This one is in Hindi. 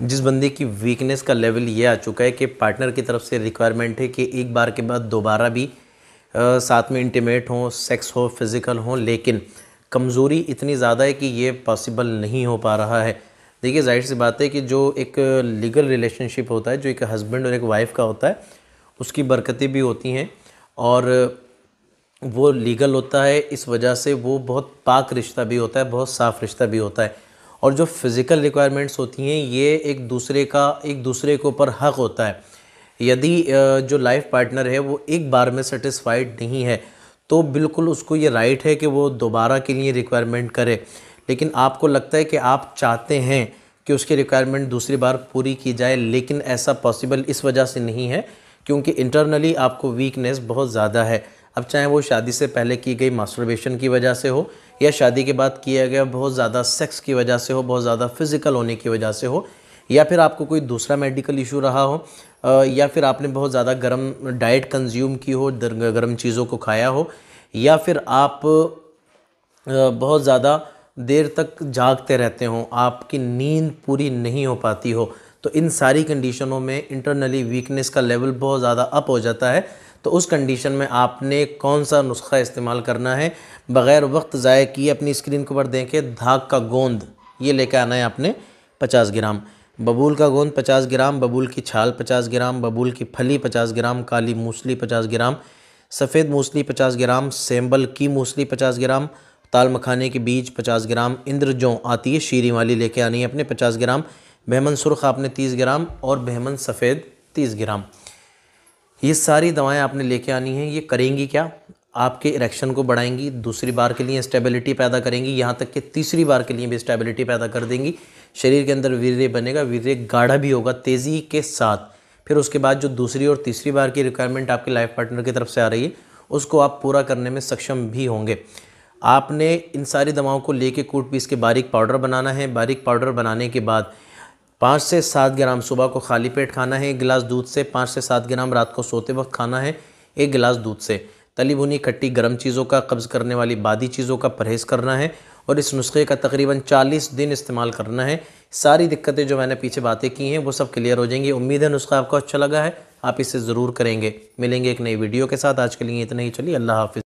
जिस बंदे की वीकनेस का लेवल ये आ चुका है कि पार्टनर की तरफ से रिक्वायरमेंट है कि एक बार के बाद दोबारा भी आ, साथ में इंटीमेट हों सेक्स हो फिज़िकल हो लेकिन कमज़ोरी इतनी ज़्यादा है कि ये पॉसिबल नहीं हो पा रहा है देखिए जाहिर सी बात है कि जो एक लीगल रिलेशनशिप होता है जो एक हस्बैंड और एक वाइफ का होता है उसकी बरकतें भी होती हैं और वो लीगल होता है इस वजह से वो बहुत पाक रिश्ता भी होता है बहुत साफ़ रिश्ता भी होता है और जो फ़िज़िकल रिक्वायरमेंट्स होती हैं ये एक दूसरे का एक दूसरे के ऊपर हक़ होता है यदि जो लाइफ पार्टनर है वो एक बार में सेटिस्फाइड नहीं है तो बिल्कुल उसको ये राइट है कि वो दोबारा के लिए रिक्वायरमेंट करे लेकिन आपको लगता है कि आप चाहते हैं कि उसकी रिक्वायरमेंट दूसरी बार पूरी की जाए लेकिन ऐसा पॉसिबल इस वजह से नहीं है क्योंकि इंटरनली आपको वीकनेस बहुत ज़्यादा है अब चाहे वो शादी से पहले की गई मास्टरबेशन की वजह से हो या शादी के बाद किया गया बहुत ज़्यादा सेक्स की वजह से हो बहुत ज़्यादा फिज़िकल होने की वजह से हो या फिर आपको कोई दूसरा मेडिकल इशू रहा हो या फिर आपने बहुत ज़्यादा गर्म डाइट कंज्यूम की हो गर्म चीज़ों को खाया हो या फिर आप बहुत ज़्यादा देर तक जागते रहते हो आपकी नींद पूरी नहीं हो पाती हो तो इन सारी कंडीशनों में इंटरनली वीकनेस का लेवल बहुत ज़्यादा अप हो जाता है तो उस कंडीशन में आपने कौन सा नुस्खा इस्तेमाल करना है बग़ैर वक्त ज़ाय किए अपनी स्क्रीन के ऊपर देखें धाक का गोंद ये लेकर आना है आपने पचास ग्राम बबूल का गोंद पचास ग्राम बबूल की छाल पचास ग्राम बबूल की फली पचास ग्राम काली मूसली पचास ग्राम सफ़ेद मूसली पचास ग्राम सेम्बल की मूसली पचास ग्राम ताल मखाने के बीज पचास ग्राम इंद्र जो आती है शीरी वाली लेके आनी है अपने पचास ग्राम बहमन सुरख़ आपने तीस ग्राम और बहमन सफ़ेद तीस ग्राम ये सारी दवाएं आपने लेके आनी है ये करेंगी क्या आपके इरेक्शन को बढ़ाएंगी दूसरी बार के लिए स्टेबिलिटी पैदा करेंगी यहाँ तक कि तीसरी बार के लिए भी स्टेबिलिटी पैदा कर देंगी शरीर के अंदर वीर्य बनेगा वीर्य गाढ़ा भी होगा तेज़ी के साथ फिर उसके बाद जो दूसरी और तीसरी बार की रिक्वायरमेंट आपके लाइफ पार्टनर की तरफ से आ रही है उसको आप पूरा करने में सक्षम भी होंगे आपने इन सारी दवाओं को लेके कूट पीस के बारीक पाउडर बनाना है बारीक पाउडर बनाने के बाद पाँच से सात ग्राम सुबह को खाली पेट खाना है एक गिलास दूध से पाँच से सात ग्राम रात को सोते वक्त खाना है एक गिलास दूध से तली भुनी खट्टी गर्म चीज़ों का कब्ज़ करने वाली बादी चीज़ों का परहेज़ करना है और इस नुस्खे का तकरीबन 40 दिन इस्तेमाल करना है सारी दिक्कतें जो मैंने पीछे बातें की हैं वो सब क्लियर हो जाएंगी उम्मीद है नुस्खा आपको अच्छा लगा है आप इसे ज़रूर करेंगे मिलेंगे एक नई वीडियो के साथ आज के लिए इतना ही चलिए अल्लाह हाफिज़